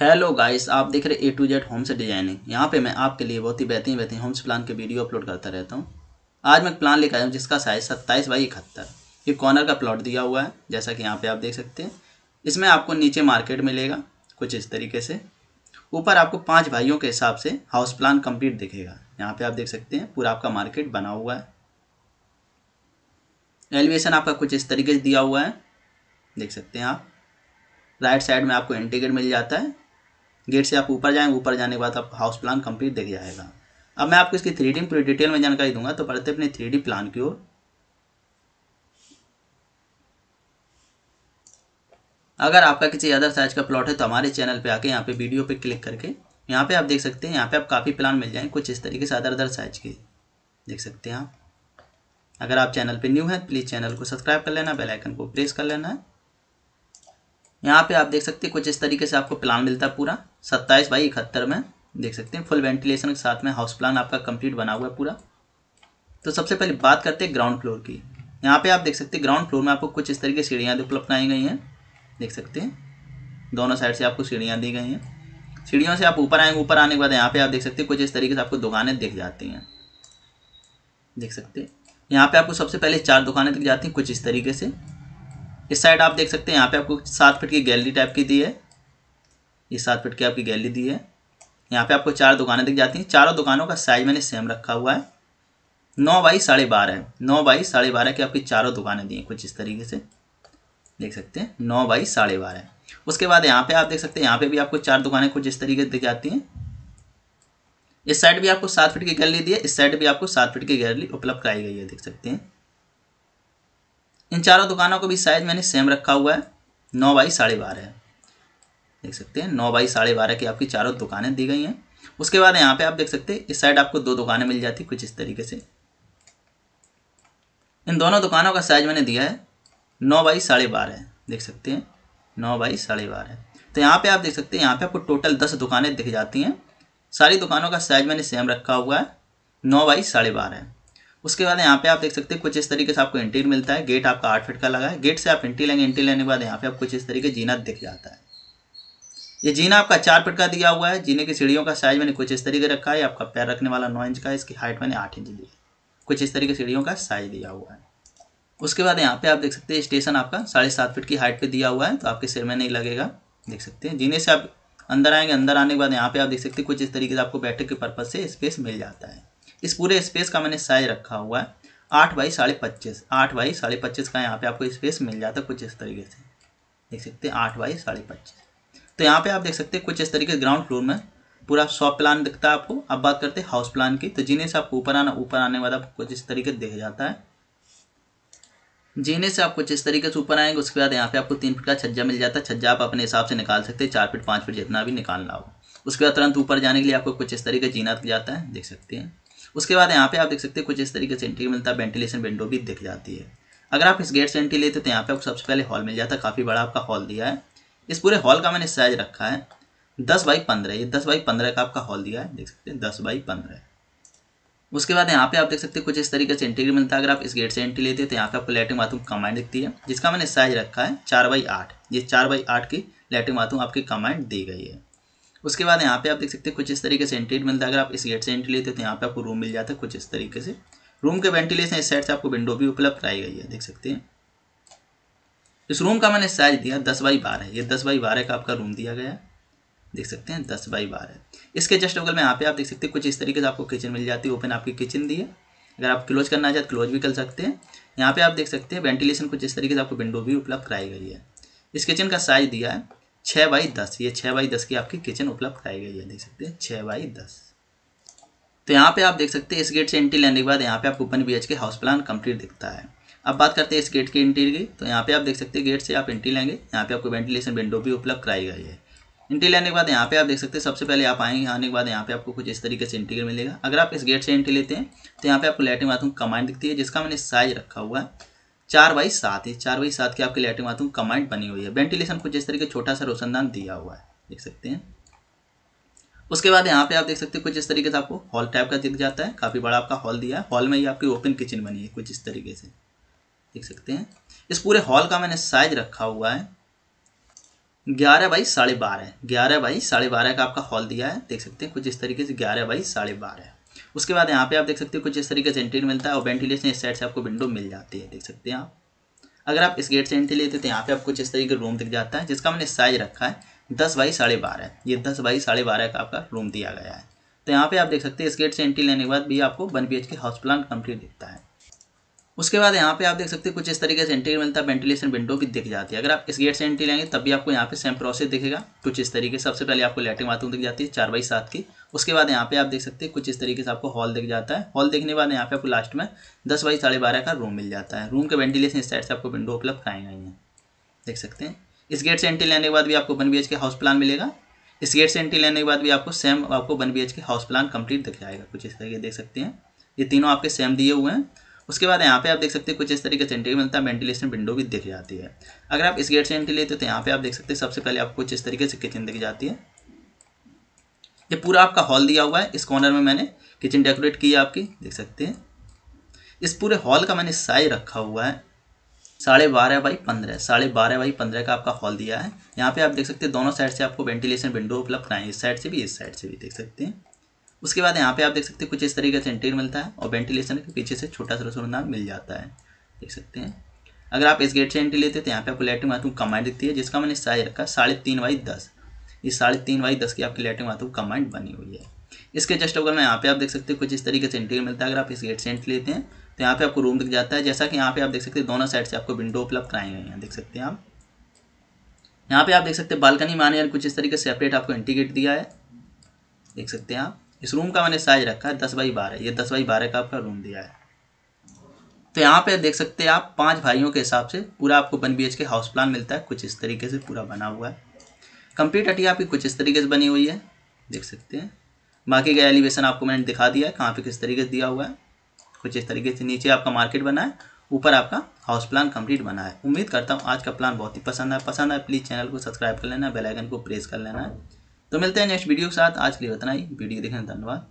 hello guys आप देख रहे ए टू जेड होम से डिजाइनिंग यहाँ पे मैं आपके लिए बहुत ही बेहतरीन बेहतरीन होम्स प्लान के वीडियो अपलोड करता रहता हूँ आज मैं एक प्लान लेकर आया हूँ जिसका साइज सत्ताईस बाई इकहत्तर ये कॉर्नर का प्लॉट दिया हुआ है जैसा कि यहाँ पे आप देख सकते हैं इसमें आपको नीचे मार्केट मिलेगा कुछ इस तरीके से ऊपर आपको पाँच भाइयों के हिसाब से हाउस प्लान कम्प्लीट दिखेगा यहाँ पर आप देख सकते हैं पूरा आपका मार्केट बना हुआ है एलिवेशन आपका कुछ इस तरीके से दिया हुआ है देख सकते हैं आप राइट साइड में आपको इंटीग्रेट मिल जाता है गेट से आप ऊपर जाएंगे ऊपर जाने के बाद आप हाउस प्लान कंप्लीट देख जाएगा अब मैं आपको इसकी थ्री डी पूरी डिटेल में जानकारी दूंगा तो बढ़ते अपने थ्री डी प्लान की ओर अगर आपका किसी अदर साइज का प्लॉट है तो हमारे चैनल पे आके यहाँ पे वीडियो पे क्लिक करके यहाँ पे आप देख सकते हैं यहाँ पे आप काफ़ी प्लान मिल जाएंगे कुछ इस तरीके से अदर अदर साइज के देख सकते हैं आप अगर आप चैनल पे न्यू हैं प्लीज़ चैनल को सब्सक्राइब कर लेना बेल आइकन को प्रेस कर लेना है यहाँ पे आप देख सकते हैं कुछ इस तरीके से आपको प्लान मिलता है पूरा सत्ताईस बाई इकहत्तर में देख सकते हैं फुल वेंटिलेशन के साथ में हाउस प्लान आपका कंप्लीट बना हुआ है पूरा तो सबसे पहले बात करते हैं ग्राउंड फ्लोर की यहाँ पे आप देख सकते हैं ग्राउंड फ्लोर में आपको कुछ इस तरीके सीढ़ियाँ उपलब्ध कराई गई हैं देख सकते हैं दोनों साइड से आपको सीढ़ियाँ दी गई हैं सीढ़ियों से आप ऊपर आएंगे ऊपर आने के बाद यहाँ पे आप देख सकते हैं कुछ इस तरीके से आपको दुकानें दिख जाती हैं देख सकते हैं यहाँ पे आपको सबसे पहले चार दुकानें दिख जाती हैं कुछ इस तरीके से इस साइड आप देख सकते हैं यहाँ पे आपको सात फीट की गैलरी टाइप की दी है ये सात फीट की आपकी गैलरी दी है यहाँ पे आपको चार दुकानें दिख जाती हैं चारों दुकानों का साइज मैंने सेम रखा हुआ है नौ बाई साढ़े बारह है नौ बाई साढ़े बारह की आपकी चारों दुकानें दी हैं कुछ इस तरीके से देख सकते हैं नौ बाई साढ़े बारह उसके बाद यहाँ पे आप देख सकते हैं यहाँ पे भी आपको चार दुकानें कुछ इस तरीके से दिख जाती हैं इस साइड भी आपको सात फीट की गैलरी दी है इस साइड भी आपको सात फीट की गैलरी उपलब्ध कराई गई है देख सकते हैं इन चारों दुकानों को भी साइज मैंने सेम रखा हुआ है नौ बाई साढ़े बारह देख सकते हैं नौ बाई साढ़े बारह की आपकी चारों दुकानें दी गई हैं उसके बाद यहाँ पे आप देख सकते हैं इस साइड आपको दो दुकानें मिल जाती कुछ इस तरीके से इन दोनों दुकानों का साइज मैंने दिया है नौ बाई साढ़े बारह देख सकते हैं नौ बाई साढ़े बारह तो यहाँ पे आप देख सकते हैं यहाँ पे आपको टोटल दस दुकानें दिख जाती हैं सारी दुकानों का साइज मैंने सेम रखा हुआ है नौ बाई साढ़े बारह उसके बाद यहाँ पे आप देख सकते हैं कुछ इस तरीके से आपको एंट्री मिलता है गेट आपका आठ फीट का लगा है गेट से आप एंट्री लेंगे एंट्री लेने के बाद यहाँ पे आप कुछ इस तरीके जीना दिख जाता है ये जीना आपका चार फीट का दिया हुआ है जीने की सीढ़ियों का साइज मैंने कुछ इस तरीके रखा है आपका पैर रखने वाला नौ इंच का है इसकी हाइट मैंने आठ इंच दी है कुछ इस तरीके सीढ़ियों का साइज दिया हुआ है उसके बाद यहाँ पे आप देख सकते हैं स्टेशन आपका साढ़े सात फीट की हाइट पे दिया हुआ है तो आपके सिर में नहीं लगेगा देख सकते हैं जीने से आप अंदर आएंगे अंदर आने के बाद यहाँ पे आप देख सकते हैं कुछ इस तरीके से आपको बैठक के पर्पज से स्पेस मिल जाता है इस पूरे स्पेस का मैंने साइज रखा हुआ है आठ बाई साढ़े पच्चीस आठ बाई साढ़े पच्चीस का यहाँ पे आपको स्पेस मिल जाता है कुछ इस तरीके से देख सकते हैं आठ बाई साढ़े पच्चीस तो यहाँ पे आप देख सकते हैं कुछ इस तरीके से ग्राउंड फ्लोर में पूरा शॉप प्लान दिखता है आपको अब बात करते हैं हाउस प्लान की तो जीने से आपको ऊपर आना ऊपर आने वाला आपको कुछ इस तरीके से दिख जाता है जीने से आप कुछ इस तरीके से ऊपर आएंगे उसके बाद यहाँ पे आपको तीन फीट का छज्जा मिल जाता है छज्जा आप अपने हिसाब से निकाल सकते हैं चार फीट पाँच फीट जितना भी निकालना हो उसके बाद तुरंत ऊपर जाने के लिए आपको कुछ इस तरीके जीना जाता है देख सकते हैं उसके बाद यहाँ पे आप देख सकते हैं कुछ इस तरीके से एंट्री मिलता है वेंटिलेशन विंडो भी दिख जाती है अगर आप इस गेट से एंट्री लेते तो यहाँ पे आपको सबसे पहले हॉल मिल जाता है काफ़ी बड़ा आपका हॉल दिया है इस पूरे हॉल का मैंने साइज रखा है दस बाई पंद्रह ये दस बाई पंद्रह का आपका हॉल दिया है देख सकते हैं दस बाई पंद्रह उसके बाद यहाँ पे आप देख सकते हैं कुछ इस तरीके से एंट्री मिलता है अगर आप इस गेट से एंट्री लेते हो तो यहाँ पे आपको लेटरिन बाथरूम कमांड दिखती है जिसका मैंने साइज रखा है चार बाई आठ ये चार बाई आठ की लेटरिन बाथरूम आपकी कमांड दी गई है उसके बाद यहाँ पे आप देख सकते हैं कुछ इस तरीके से एंट्री मिलता है अगर आप इस गेट से एंट्री लेते तो यहाँ पे आपको रूम मिल जाता है कुछ इस तरीके से रूम के वेंटिलेशन इस साइड से आपको विंडो भी उपलब्ध कराई गई है देख सकते हैं इस रूम का मैंने साइज दिया दस बाई बारह ये दस बाई बारह का आपका रूम दिया गया है देख सकते हैं दस बाई बारह इसके जस्ट अगल में यहाँ पे आप देख सकते हैं कुछ इस तरीके से आपको किचन मिल जाती है ओपन आपकी किचन दी है अगर आप क्लोज करना चाहते क्लोज तो भी कर सकते हैं यहाँ पे आप देख सकते हैं वेंटिलेशन कुछ इस तरीके से आपको विंडो भी उपलब्ध कराई गई है इस किचन का साइज दिया है छः बाई दस ये छः बाई दस की आपकी किचन उपलब्ध कराई गई है देख सकते हैं छः बाई दस तो यहाँ पे आप देख सकते हैं इस गेट से एंट्री लेने के बाद यहाँ पे आपको ओपन बी के हाउस प्लान कंप्लीट दिखता है अब बात करते हैं इस गेट की एंट्री की तो यहाँ पे आप देख सकते हैं गेट से आप एंट्री लेंगे यहाँ पे आपको वेंटिलेशन विंडो भी उपलब्ध कराई गई है एंट्री लेने के बाद यहाँ पे आप देख सकते हैं सबसे पहले आप आएंगे आने के बाद यहाँ पे आपको कुछ इस तरीके से एंट्री मिलेगा अगर आप इस गेट से एंट्री लेते हैं तो यहाँ पे आपको लेटरिन बाथरूम कमांड दिखती है जिसका मैंने साइज रखा हुआ है चार बाई सात है चार बाई सात के आपके लैटिन बाथरूम कमाइंड बनी हुई है वेंटिलेशन कुछ इस तरीके छोटा सा रोशनदान दिया हुआ है देख सकते हैं उसके बाद यहाँ पे आप देख सकते हैं कुछ इस तरीके से आपको हॉल टाइप का दिख जाता है काफ़ी बड़ा आपका हॉल दिया है हॉल में ही आपकी ओपन किचन बनी है कुछ इस तरीके से देख सकते हैं इस पूरे हॉल का मैंने साइज रखा हुआ है ग्यारह बाई साढ़े बारह ग्यारह बाई साढ़े बारह का आपका हॉल दिया है देख सकते हैं कुछ इस तरीके से ग्यारह बाई साढ़े बारह उसके बाद यहाँ पे आप देख सकते हो कुछ इस तरीके से एंट्री मिलता है और वेंटिलेशन इस साइड से आपको विंडो मिल जाती है देख सकते हैं आप अगर आप इस गेट से एंट्री लेते तो यहाँ पे आपको इस तरीके रूम दिख जाता है जिसका मैंने साइज रखा है दस बाई साढ़े बारह ये दस बाई साढ़े बारह का आपका रूम दिया गया है तो यहाँ पे आप देख सकते हैं इस गेट से एंट्री लेने के बाद भी आपको one B house plan complete दिखता है उसके बाद यहाँ पे आप देख सकते हैं कुछ इस तरीके से एंट्री मिलता है वेंटिलेशन विंडो भी दिख जाती है अगर आप इस गेट से एंट्री लेंगे तब भी आपको यहाँ पे सेम प्रोसेस दिखेगा कुछ इस तरीके से सबसे पहले आपको लैटिन बाथरूम दिख जाती है चार बाई सात की उसके बाद यहाँ पे आप देख सकते हैं कुछ इस तरीके से आपको हॉल दिख जाता है हॉल देखने के बाद यहाँ पे आपको लास्ट में दस बाई साढ़े बारह का रूम मिल जाता है रूम के वेंटिलेशन इस साइड से आपको विंडो उपलब्ध कराई गई हैं देख सकते हैं इस गेट से एंट्री लेने के बाद भी आपको वन बी के हाउस प्लान मिलेगा इस गेट से एंट्री लेने के बाद भी आपको सेम आपको वन बी के हाउस प्लान कंप्लीट दिख जाएगा कुछ इस तरीके देख सकते हैं ये तीनों आपके सेम दिए हुए हैं उसके बाद यहाँ पे आप देख सकते हैं कुछ इस तरीके से एंट्री मिलता है वेंटिलेशन विंडो भी दिख जाती है अगर आप इस गेट से एंट्री लेते हो तो यहाँ पे आप देख सकते हैं सबसे पहले आपको कुछ इस तरीके से किचन दिख जाती है ये पूरा आपका हॉल दिया हुआ है इस कॉर्नर में मैंने किचन डेकोरेट की है आपकी देख सकते हैं इस पूरे हॉल का मैंने साइज रखा हुआ है साढ़े बारह बाई पंद्रह साढ़े बारह बाई पंद्रह का आपका हॉल दिया है यहाँ पे आप देख सकते हैं दोनों साइड से आपको वेंटिलेशन विंडो उपलब्ध कराएं इस साइड से भी इस साइड से भी देख सकते हैं उसके बाद यहाँ पे आप देख सकते हैं कुछ इस तरीके से एंट्री मिलता है और वेंटिलेशन के पीछे से छोटा सा रसोई मिल जाता है देख सकते हैं अगर आप इस गेट से एंट्री लेते हैं तो यहाँ पे आपको लेटरिंग बाथरूम कमांड दिखती है जिसका मैंने साइज रखा साढ़े तीन बाई दस इस साढ़े तीन बाई दस की आपकी लेटरिंग बाथरूम कमांड बनी हुई है इसके जस्ट अगर मैं यहाँ पे आप देख सकते हैं कुछ इस तरीके से एंट्री मिलता है अगर आप इस गेट से एंट्री लेते हैं तो यहाँ पे आपको रूम दिख जाता है जैसा कि यहाँ पे आप देख सकते हैं दोनों साइड से आपको विंडो उपलब्ध कराई गई हैं देख सकते हैं आप यहाँ पे आप देख सकते हैं बालकनी माने कुछ इस तरीके सेपरेट आपको गेट दिया है देख सकते हैं आप इस रूम का मैंने साइज रखा है दस बाई बारह ये दस बाई बारह का आपका रूम दिया है तो यहाँ पे देख सकते हैं आप पांच भाइयों के हिसाब से पूरा आपको वन बी के हाउस प्लान मिलता है कुछ इस तरीके से पूरा बना हुआ है कंप्लीट हटिया आपकी कुछ इस तरीके से बनी हुई है देख सकते हैं बाकी का एलिवेशन आपको मैंने दिखा दिया है कहाँ पे किस तरीके से दिया हुआ है कुछ इस तरीके से नीचे आपका मार्केट बना है ऊपर आपका हाउस प्लान कंप्लीट बना है उम्मीद करता हूँ आज का प्लान बहुत ही पसंद है पसंद है प्लीज़ चैनल को सब्सक्राइब कर लेना बेलाइकन को प्रेस कर लेना है तो मिलते हैं नेक्स्ट वीडियो के साथ आज के लिए इतना ही वीडियो देखने धन्यवाद